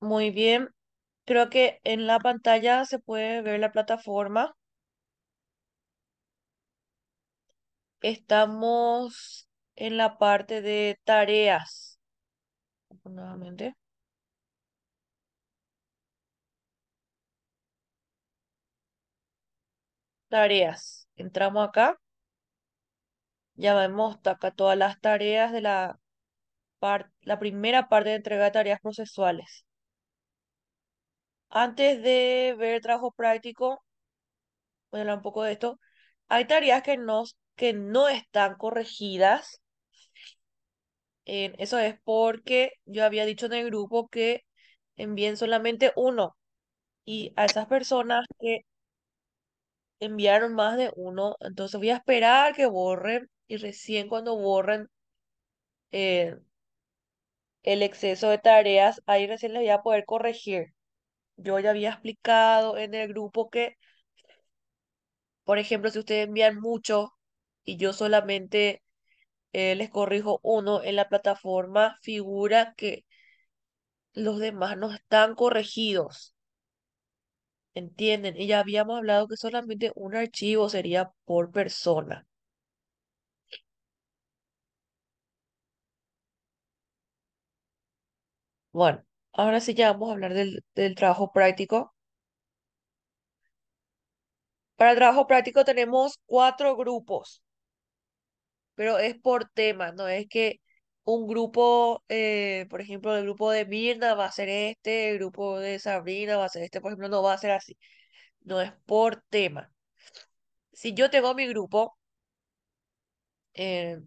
Muy bien. Creo que en la pantalla se puede ver la plataforma. Estamos en la parte de tareas. Nuevamente. Tareas. Entramos acá llamemos acá todas las tareas de la, la primera parte de entrega de tareas procesuales. Antes de ver trabajo práctico, voy a hablar un poco de esto. Hay tareas que no, que no están corregidas. eso es porque yo había dicho en el grupo que envíen solamente uno. Y a esas personas que enviaron más de uno, entonces voy a esperar que borren y recién cuando borran eh, el exceso de tareas, ahí recién les voy a poder corregir. Yo ya había explicado en el grupo que, por ejemplo, si ustedes envían mucho y yo solamente eh, les corrijo uno, en la plataforma figura que los demás no están corregidos. ¿Entienden? Y ya habíamos hablado que solamente un archivo sería por persona. Bueno, ahora sí ya vamos a hablar del, trabajo práctico. Para el trabajo práctico tenemos cuatro grupos, pero es por tema, no es que un grupo, eh, por ejemplo, el grupo de Mirna va a ser este, el grupo de Sabrina va a ser este, por ejemplo, no va a ser así. No es por tema. Si yo tengo mi grupo, eh,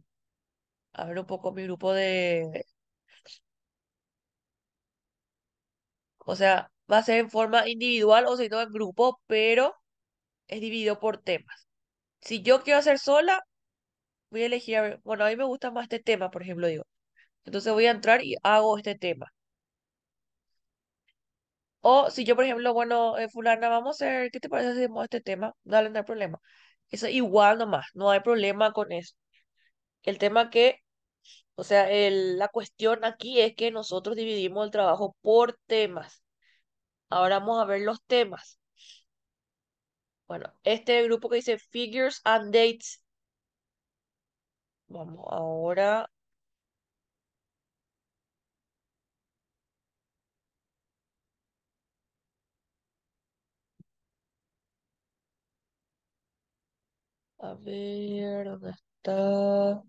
a ver un poco mi grupo de O sea, va a ser en forma individual o si no en grupo, pero es dividido por temas. Si yo quiero hacer sola, voy a elegir, bueno, a mí me gusta más este tema, por ejemplo, digo. Entonces voy a entrar y hago este tema. O si yo, por ejemplo, bueno, eh, fulana, vamos a hacer, ¿qué te parece si hacemos este tema? Dale, no hay problema. Eso igual nomás, no hay problema con eso. El tema que o sea, el, la cuestión aquí es que nosotros dividimos el trabajo por temas. Ahora vamos a ver los temas. Bueno, este grupo que dice Figures and Dates. Vamos ahora. A ver, ¿dónde está?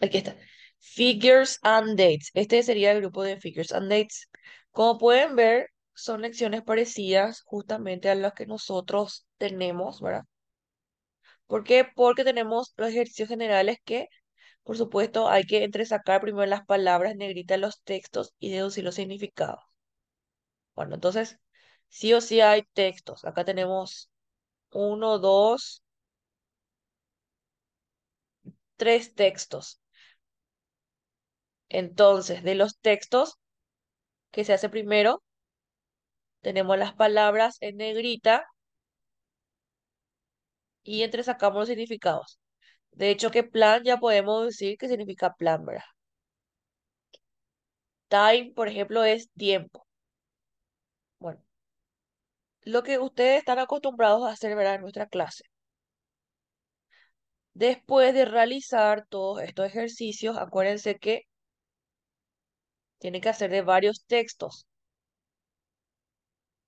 Aquí está. Figures and Dates. Este sería el grupo de Figures and Dates. Como pueden ver, son lecciones parecidas justamente a las que nosotros tenemos, ¿verdad? ¿Por qué? Porque tenemos los ejercicios generales que, por supuesto, hay que entresacar primero las palabras negritas, los textos y deducir los significados. Bueno, entonces, sí o sí hay textos. Acá tenemos uno, dos, tres textos. Entonces, de los textos que se hace primero, tenemos las palabras en negrita y entre sacamos los significados. De hecho, que plan ya podemos decir que significa plan, Time, por ejemplo, es tiempo lo que ustedes están acostumbrados a hacer en nuestra clase. Después de realizar todos estos ejercicios, acuérdense que tienen que hacer de varios textos.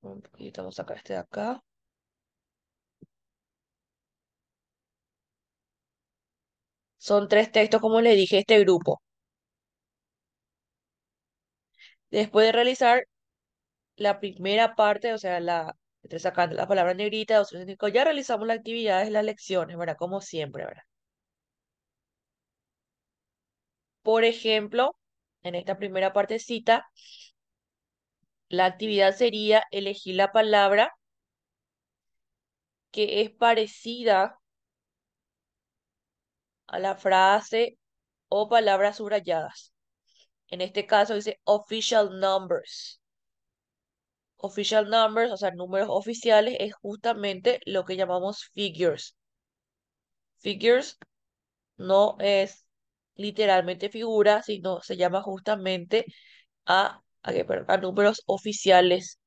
Un poquito, vamos a sacar este de acá. Son tres textos, como le dije, este grupo. Después de realizar la primera parte, o sea, la Estoy sacando la palabra negrita, ya realizamos las actividades, las lecciones, ¿verdad? Como siempre, ¿verdad? Por ejemplo, en esta primera partecita, la actividad sería elegir la palabra que es parecida a la frase o palabras subrayadas. En este caso dice official numbers. Official numbers, o sea, números oficiales, es justamente lo que llamamos figures. Figures no es literalmente figura, sino se llama justamente a, números oficiales.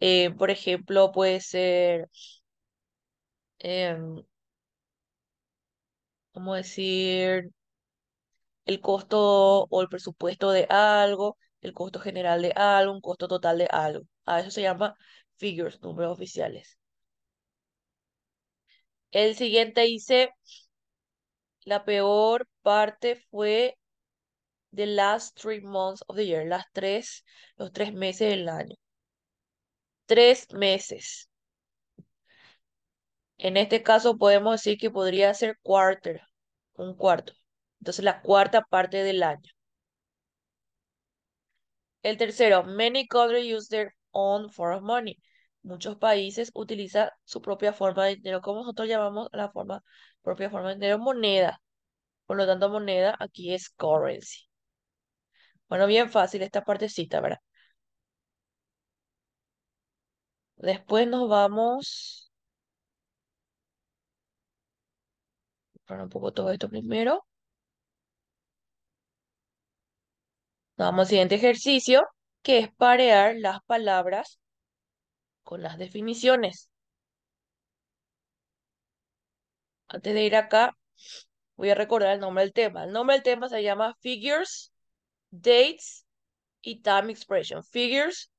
Eh, por ejemplo, puede ser, em, ¿cómo decir? El costo o el presupuesto de algo el costo general de algo, un costo total de algo. A eso se llama figures, números oficiales. El siguiente dice la peor parte fue the last three months of the year, las tres, los tres meses del año. Tres meses. En este caso podemos decir que podría ser quarter, un cuarto. Entonces la cuarta parte del año. El tercero, many countries use their own form of money. Muchos países utilizan su propia forma de dinero, como nosotros llamamos la forma, propia forma de dinero, moneda. Por lo tanto, moneda aquí es currency. Bueno, bien fácil esta partecita, ¿verdad? Después nos vamos. Para un poco todo esto primero. Vamos al siguiente ejercicio, que es parear las palabras con las definiciones. Antes de ir acá, voy a recordar el nombre del tema. El nombre del tema se llama Figures, Dates y Time Expression. Figures,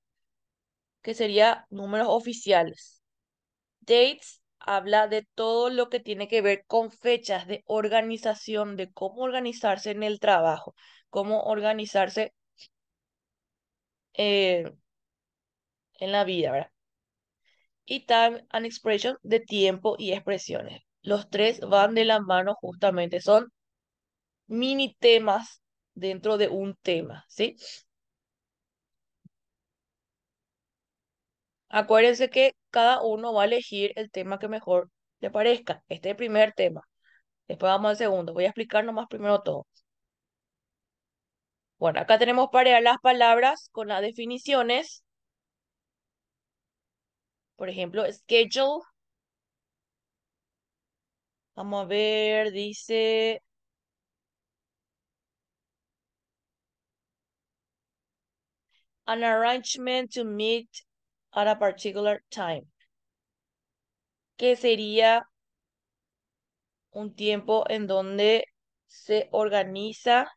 que sería números oficiales. Dates habla de todo lo que tiene que ver con fechas de organización, de cómo organizarse en el trabajo, cómo organizarse eh, en la vida, ¿verdad? Y time and expression de tiempo y expresiones. Los tres van de la mano justamente, son mini temas dentro de un tema, ¿sí? Acuérdense que cada uno va a elegir el tema que mejor le parezca. Este es el primer tema. Después vamos al segundo. Voy a explicar más primero todo. Bueno, acá tenemos parear las palabras con las definiciones. Por ejemplo, schedule. Vamos a ver, dice... An arrangement to meet at a particular time, que sería un tiempo en donde se organiza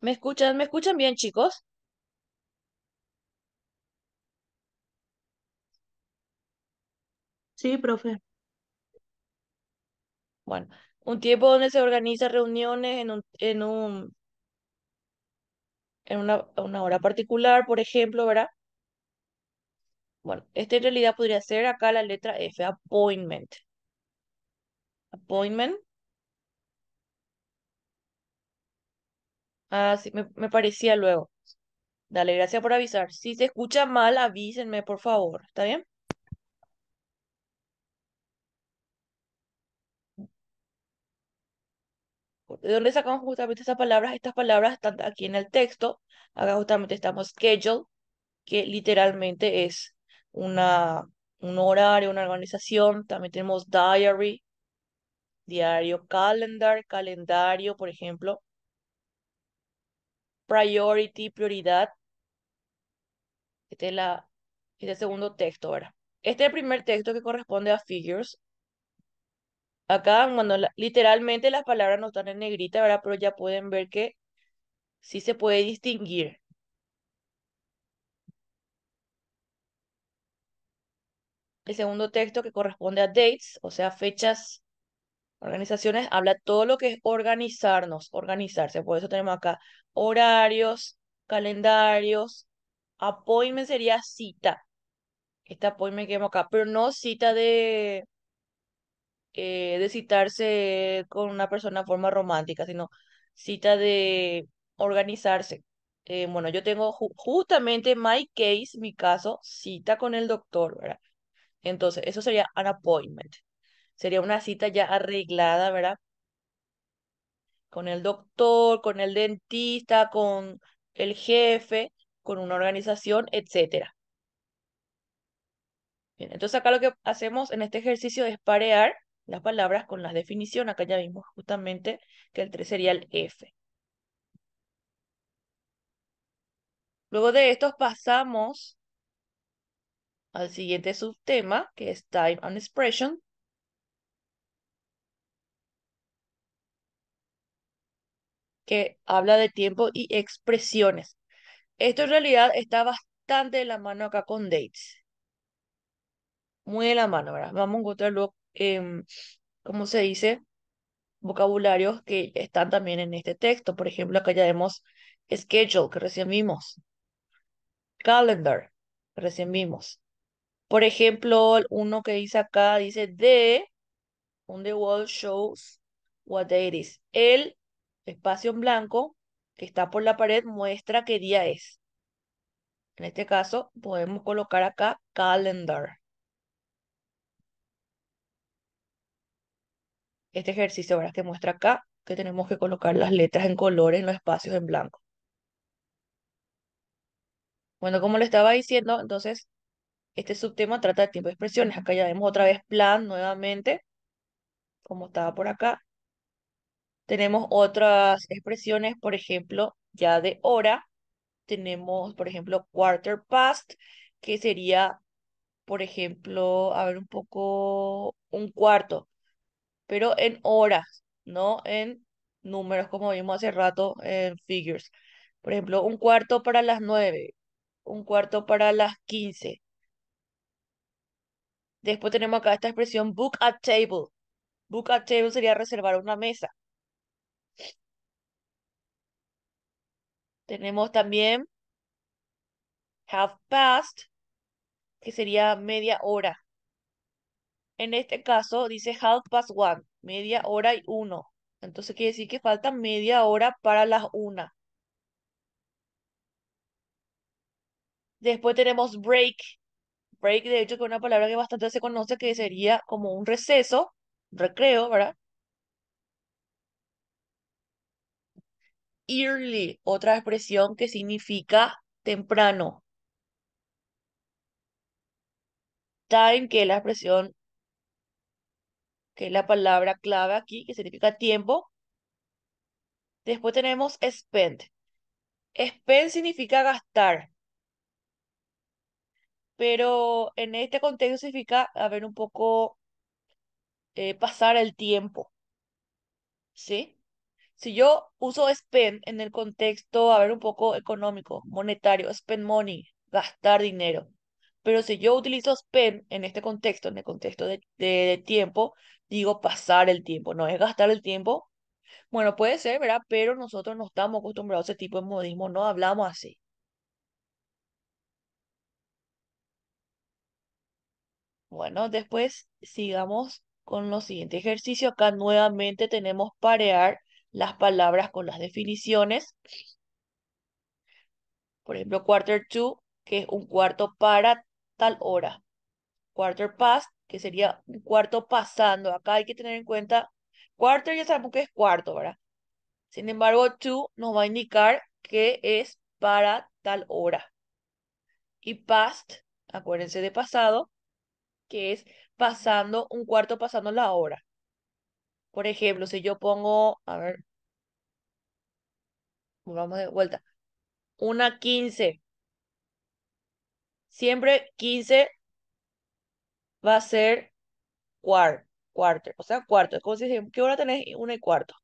¿Me escuchan? ¿Me escuchan bien, chicos? Sí, profe. Bueno, un tiempo donde se organizan reuniones en un, en un en una, una, hora particular, por ejemplo, ¿verdad? Bueno, esta en realidad podría ser acá la letra F, appointment. Appointment. Ah, sí, me, me parecía luego. Dale, gracias por avisar. Si se escucha mal, avísenme, por favor. ¿Está bien? ¿De dónde sacamos justamente estas palabras? Estas palabras están aquí en el texto. Acá justamente estamos schedule, que literalmente es una, un horario, una organización. También tenemos diary, diario calendar, calendario, por ejemplo. Priority, prioridad. Este es, la, este el segundo texto, ahora Este es el primer texto que corresponde a figures. Acá, cuando literalmente las palabras no están en negrita, ¿verdad? Pero ya pueden ver que sí se puede distinguir. El segundo texto que corresponde a dates, o sea, fechas, organizaciones, habla todo lo que es organizarnos, organizarse. Por eso tenemos acá horarios, calendarios, appointment sería cita. Este appointment que vemos acá, pero no cita de eh, de citarse con una persona de forma romántica, sino cita de organizarse. Eh, bueno, yo tengo justamente my case, mi caso, cita con el doctor, ¿verdad? Entonces, eso sería an appointment. Sería una cita ya arreglada, ¿verdad? Con el doctor, con el dentista, con el jefe, con una organización, etc. Bien, entonces acá lo que hacemos en este ejercicio es parear las palabras con las definiciones. Acá ya vimos justamente que el 3 sería el F. Luego de esto pasamos al siguiente subtema, que es Time and Expression. que habla de tiempo y expresiones. Esto en realidad está bastante de la mano acá con dates. Muy de la mano, ¿verdad? Vamos a encontrar luego Em, ¿cómo se dice? vocabularios que están también en este texto. Por ejemplo, acá ya vemos schedule, que recién vimos. Calendar, que recién vimos. Por ejemplo, uno que dice acá, dice de, on the wall shows what day it is. El espacio en blanco que está por la pared muestra qué día es. En este caso, podemos colocar acá calendar. este ejercicio ahora que muestra acá, que tenemos que colocar las letras en color en los espacios en blanco. Bueno, como lo estaba diciendo, entonces, este subtema trata de tiempo de expresiones. Acá ya vemos otra vez plan nuevamente, como estaba por acá. Tenemos otras expresiones, por ejemplo, ya de hora. Tenemos, por ejemplo, quarter past, que sería, por ejemplo, a ver un poco, un cuarto pero en horas, no en números, como vimos hace rato en figures. Por ejemplo, un cuarto para las 9, un cuarto para las 15. Después tenemos acá esta expresión book a table. Book a table sería reservar una mesa. Tenemos también half past, que sería media hora. En este caso dice half past one, media hora y uno. Entonces quiere decir que falta media hora para las una. Después tenemos break. Break, de hecho, que es una palabra que bastante se conoce, que sería como un receso, recreo, ¿verdad? Early, otra expresión que significa temprano. Time, que es la expresión que es la palabra clave aquí, que significa tiempo. Después tenemos spend. Spend significa gastar. Pero en este contexto significa, a ver, un poco eh, pasar el tiempo. ¿Sí? Si yo uso spend en el contexto, a ver, un poco económico, monetario, spend money, gastar dinero. Pero si yo utilizo spend en este contexto, en el contexto de, tiempo, digo pasar el tiempo, no es gastar el tiempo. Bueno, puede ser, ¿verdad? Pero nosotros no estamos acostumbrados a ese tipo de modismo, no hablamos así. Bueno, después sigamos con los siguientes ejercicios. Acá nuevamente tenemos parear las palabras con las definiciones. Por ejemplo, quarter to, que es un cuarto para tal hora. Quarter past, que sería un cuarto pasando. Acá hay que tener en cuenta, quarter ya sabemos que es cuarto, ¿verdad? Sin embargo, to nos va a indicar que es para tal hora. Y past, acuérdense de pasado, que es pasando, un cuarto pasando la hora. Por ejemplo, si yo pongo, a ver, vamos de vuelta, una quince, siempre 15 va a ser cuarto, o sea, cuarto. Es como si ¿qué hora tenés? Una y cuarto.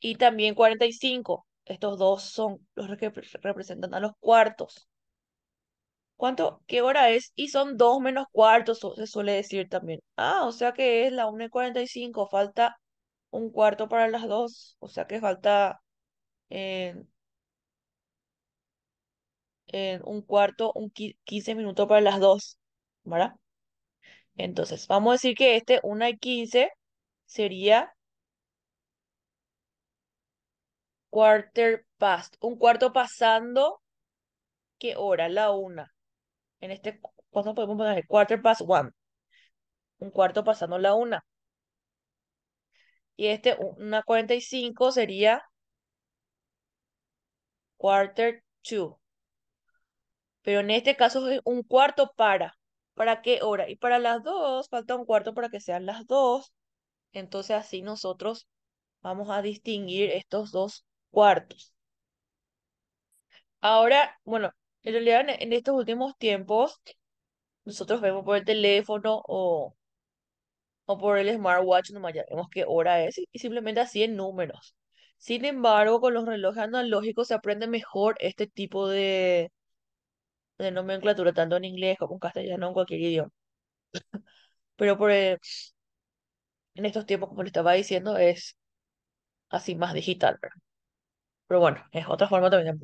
Y también 45. Estos dos son los que representan a los cuartos. ¿Cuánto? ¿Qué hora es? Y son dos menos cuartos, se suele decir también. Ah, o sea que es la una y 45. Falta un cuarto para las dos. O sea que falta eh, en un cuarto, un 15 minutos para las 2, ¿verdad? Entonces, vamos a decir que este 1 y 15 sería quarter past, un cuarto pasando, ¿qué hora? La 1. En este, ¿cuánto podemos poner? Quarter past 1. Un cuarto pasando la 1. Y este 1.45 sería quarter 2 pero en este caso es un cuarto para. ¿Para qué hora? Y para las dos, falta un cuarto para que sean las dos. Entonces así nosotros vamos a distinguir estos dos cuartos. Ahora, bueno, en realidad en estos últimos tiempos, nosotros vemos por el teléfono o, o por el smartwatch, nomás ya vemos qué hora es y simplemente así en números. Sin embargo, con los relojes analógicos se aprende mejor este tipo de, de nomenclatura, tanto en inglés como en castellano, en cualquier idioma. Pero por, eh, en estos tiempos, como le estaba diciendo, es así más digital. Pero bueno, es otra forma también.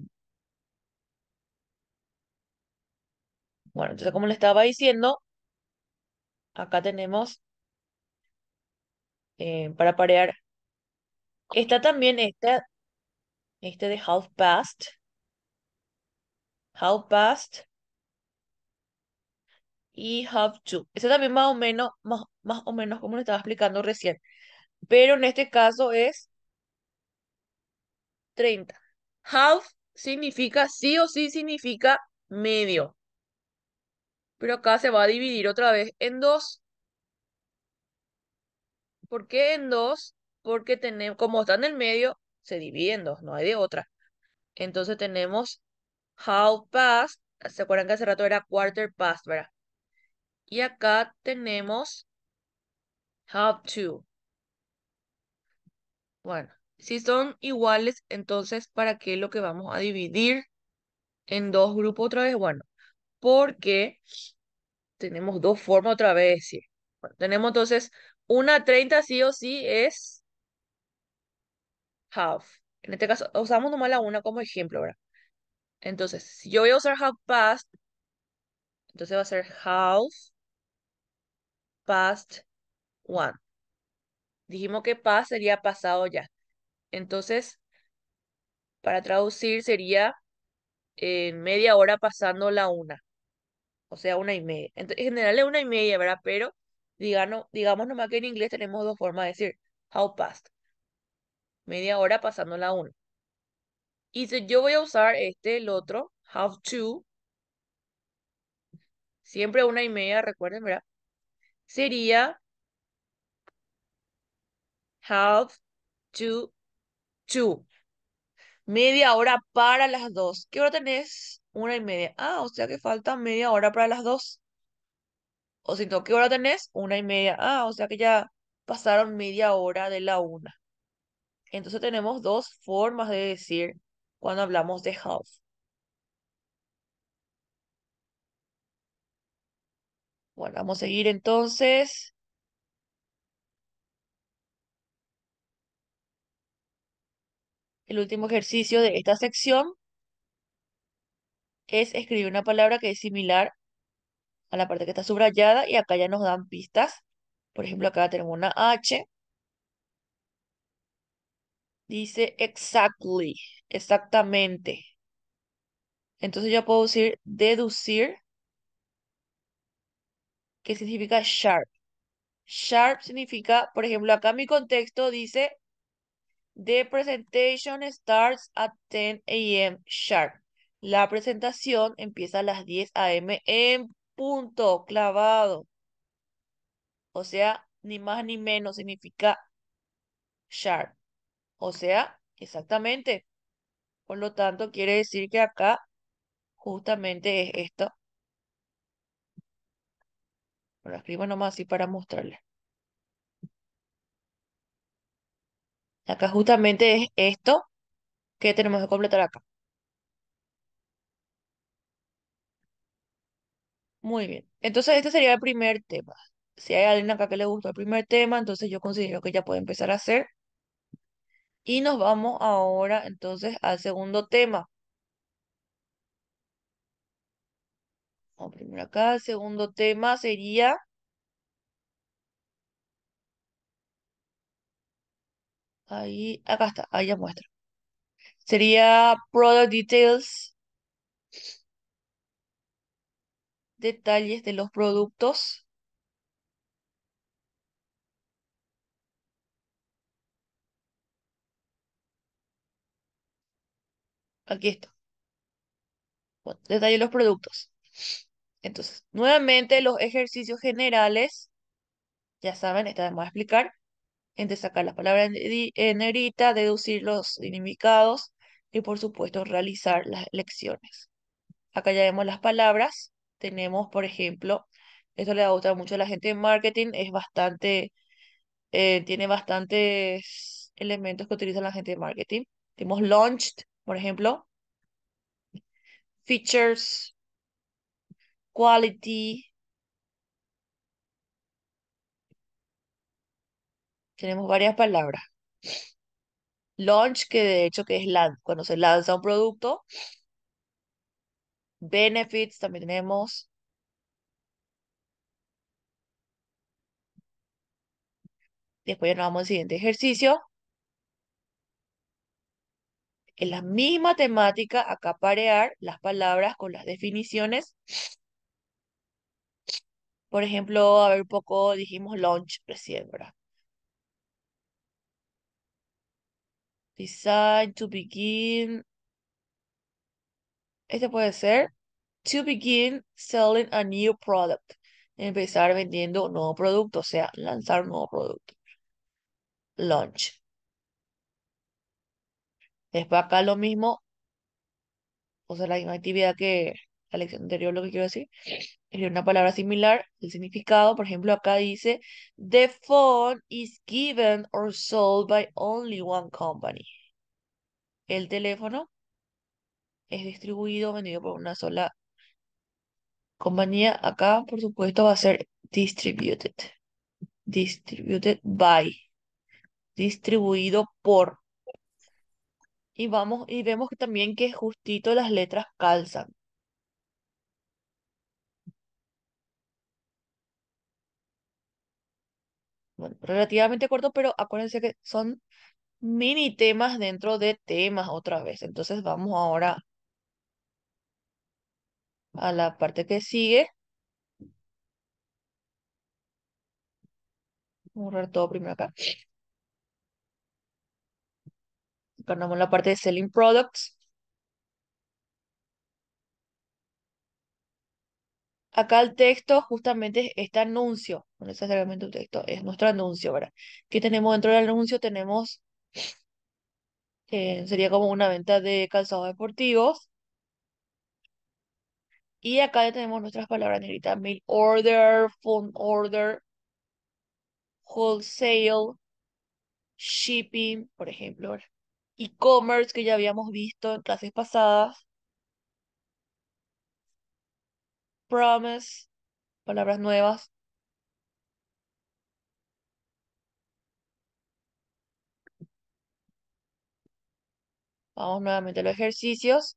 Bueno, entonces como le estaba diciendo, acá tenemos eh, para parear. Está también esta, este de half past, how past y have to. Ese también más o menos, más, o menos como le estaba explicando recién. Pero en este caso es 30. Half significa, sí o sí significa medio. Pero acá se va a dividir otra vez en dos. ¿Por qué en dos? Porque tenemos, como está en el medio, se divide en dos, no hay de otra. Entonces tenemos Half past, ¿se acuerdan que hace rato era quarter past, verdad? Y acá tenemos half to. Bueno, si son iguales, entonces, ¿para qué lo que vamos a dividir en dos grupos otra vez? Bueno, porque tenemos dos formas otra vez ¿sí? Bueno, tenemos entonces una 30 sí o sí es half. En este caso, usamos nomás la una como ejemplo, ¿verdad? Entonces, si yo voy a usar how past, entonces va a ser half past one. Dijimos que past sería pasado ya. Entonces, para traducir sería en eh, media hora pasando la una. O sea, una y media. en general es una y media, ¿verdad? Pero digamos, digamos nomás que en inglés tenemos dos formas de decir how past. Media hora pasando la una. Y si yo voy a usar este, el otro, have to. Siempre una y media, recuerden, ¿verdad? Sería have to, to. Media hora para las dos. ¿Qué hora tenés? Una y media. Ah, o sea que falta media hora para las dos. O si no, ¿qué hora tenés? Una y media. Ah, o sea que ya pasaron media hora de la una. Entonces tenemos dos formas de decir cuando hablamos de half. Bueno, vamos a seguir entonces. El último ejercicio de esta sección es escribir una palabra que es similar a la parte que está subrayada y acá ya nos dan pistas. Por ejemplo, acá tenemos una H. Dice exactly, exactamente. Entonces yo puedo decir deducir, que significa sharp. Sharp significa, por ejemplo, acá mi contexto dice The presentation starts at 10 a.m. sharp. La presentación empieza a las 10 a.m. en punto, clavado. O sea, ni más ni menos significa sharp. O sea, exactamente. Por lo tanto, quiere decir que acá justamente es esto. Lo escribo nomás así para mostrarle. Acá justamente es esto que tenemos que completar acá. Muy bien. Entonces este sería el primer tema. Si hay alguien acá que le gustó el primer tema, entonces yo considero que ya puede empezar a hacer y nos vamos ahora entonces al segundo tema. Vamos primero acá, el segundo tema sería... Ahí, acá está, ahí ya muestra. Sería Product Details. Detalles de los productos. Aquí está. Bueno, detalle los productos. Entonces, nuevamente los ejercicios generales, ya saben, está vamos a explicar, entre sacar las palabras en negrita, deducir los significados y por supuesto realizar las lecciones. Acá ya vemos las palabras, tenemos por ejemplo, esto le va a mucho a la gente de marketing, es bastante, eh, tiene bastantes elementos que utiliza la gente de marketing. Tenemos launched, por ejemplo, features, quality. Tenemos varias palabras. Launch, que de hecho que es cuando se lanza un producto. Benefits también tenemos. Después ya nos vamos al siguiente ejercicio en la misma temática acaparear las palabras con las definiciones. Por ejemplo, a ver poco, dijimos launch recién, ¿verdad? Design to begin. Este puede ser to begin selling a new product. Empezar vendiendo un nuevo producto, o sea, lanzar un nuevo producto. Launch. Después acá lo mismo, o sea, la misma actividad que la lección anterior, lo que quiero decir. Es una palabra similar, el significado, por ejemplo, acá dice, the phone is given or sold by only one company. El teléfono es distribuido, vendido por una sola compañía. Acá, por supuesto, va a ser distributed. Distributed by. Distribuido por. Y vamos, y vemos también que justito las letras calzan. Bueno, relativamente corto, pero acuérdense que son mini temas dentro de temas otra vez. Entonces vamos ahora a la parte que sigue. Vamos a borrar todo primero acá ganamos la parte de Selling Products. Acá el texto justamente es este anuncio, no es un texto, es nuestro anuncio, ¿verdad? ¿Qué tenemos dentro del anuncio? Tenemos, eh, sería como una venta de calzados deportivos. Y acá tenemos nuestras palabras negritas, mail order, phone order, wholesale, shipping, por ejemplo. ¿verdad? e-commerce que ya habíamos visto en clases pasadas, promise, palabras nuevas. Vamos nuevamente a los ejercicios.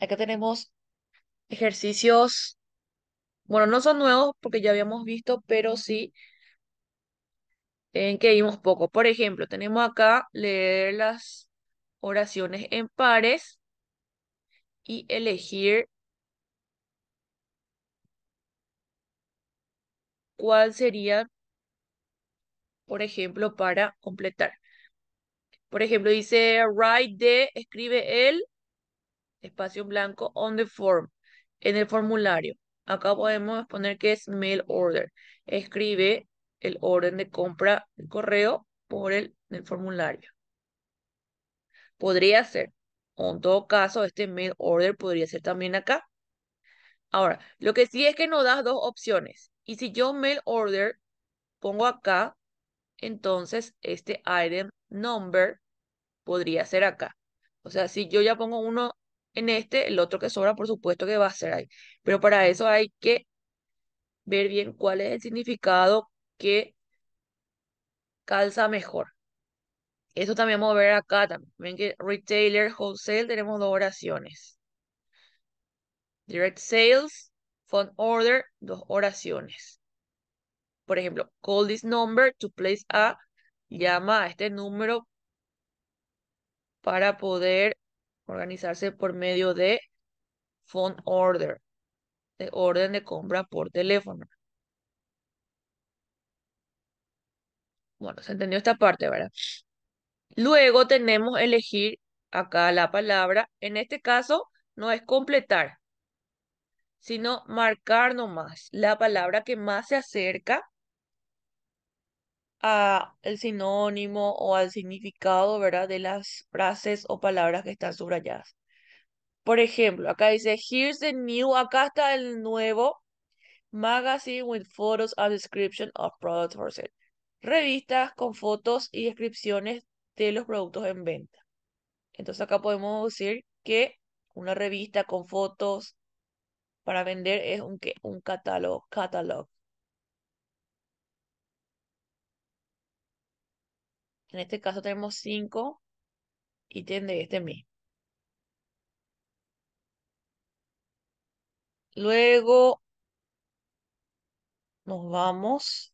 Acá tenemos ejercicios, bueno, no son nuevos porque ya habíamos visto, pero sí en que vimos poco. Por ejemplo, tenemos acá leer las oraciones en pares y elegir cuál sería, por ejemplo, para completar. Por ejemplo, dice write the. escribe el espacio blanco on the form, en el formulario. Acá podemos poner que es mail order. Escribe el orden de compra del correo por el, formulario. Podría ser, o en todo caso, este mail order podría ser también acá. Ahora, lo que sí es que nos das dos opciones. Y si yo mail order pongo acá, entonces este item number podría ser acá. O sea, si yo ya pongo uno en este, el otro que sobra, por supuesto que va a ser ahí. Pero para eso hay que ver bien cuál es el significado, que calza mejor. Esto también vamos a ver acá también. Ven que retailer, wholesale, tenemos dos oraciones. Direct sales, phone order, dos oraciones. Por ejemplo, call this number to place a, llama a este número para poder organizarse por medio de phone order, de orden de compra por teléfono. Bueno, se entendió esta parte, ¿verdad? Luego tenemos elegir acá la palabra. En este caso no es completar, sino marcar nomás la palabra que más se acerca al sinónimo o al significado, ¿verdad? De las frases o palabras que están subrayadas. Por ejemplo, acá dice, here's the new, acá está el nuevo magazine with photos and description of products for sale revistas con fotos y descripciones de los productos en venta. Entonces acá podemos decir que una revista con fotos para vender es un, un catálogo, catalog. En este caso tenemos cinco ítems de este mismo. Luego nos vamos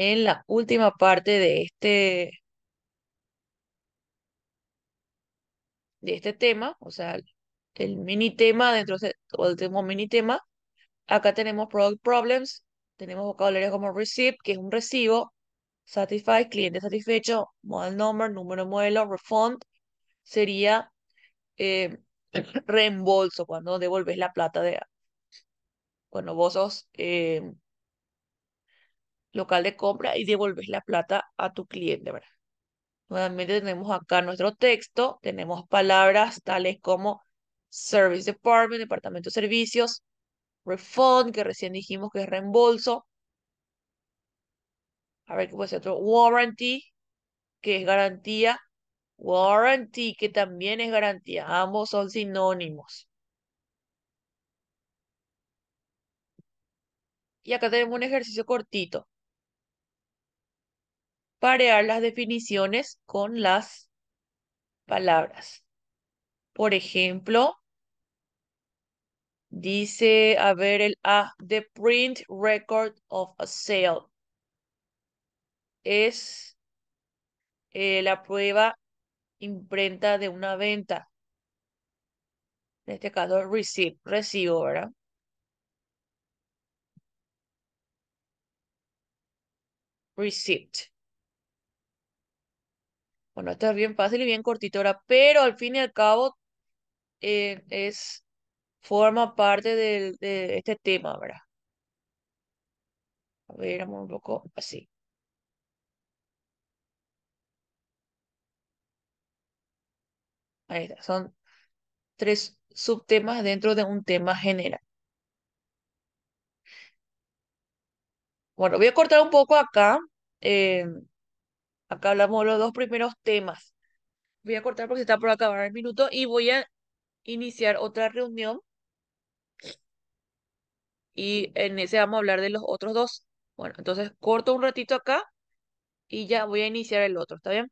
en la última parte de este, de este tema, o sea, el mini tema dentro de o el mini tema, acá tenemos product problems, tenemos vocabularios como receipt, que es un recibo, satisfy, cliente satisfecho, model number, número modelo, refund, sería eh, reembolso, cuando devolvés la plata de... Cuando vos sos eh, local de compra y devolves la plata a tu cliente, ¿verdad? Nuevamente tenemos acá nuestro texto, tenemos palabras tales como Service Department, Departamento de Servicios, Refund, que recién dijimos que es reembolso. A ver qué puede ser otro. Warranty, que es garantía. Warranty, que también es garantía. Ambos son sinónimos. Y acá tenemos un ejercicio cortito parear las definiciones con las palabras. Por ejemplo, dice, a ver, el A, the print record of a sale. Es eh, la prueba imprenta de una venta. En este caso, receive, recibo, ¿verdad? Receipt. Bueno, está bien fácil y bien cortitora, pero al fin y al cabo eh, es, forma parte de este tema, ¿verdad? A ver, vamos un poco así. Ahí está, son tres subtemas dentro de un tema general. Bueno, voy a cortar un poco acá. Eh, Acá hablamos de los dos primeros temas. Voy a cortar porque está por acabar el minuto y voy a iniciar otra reunión. Y en ese vamos a hablar de los otros dos. Bueno, entonces corto un ratito acá y ya voy a iniciar el otro, ¿está bien?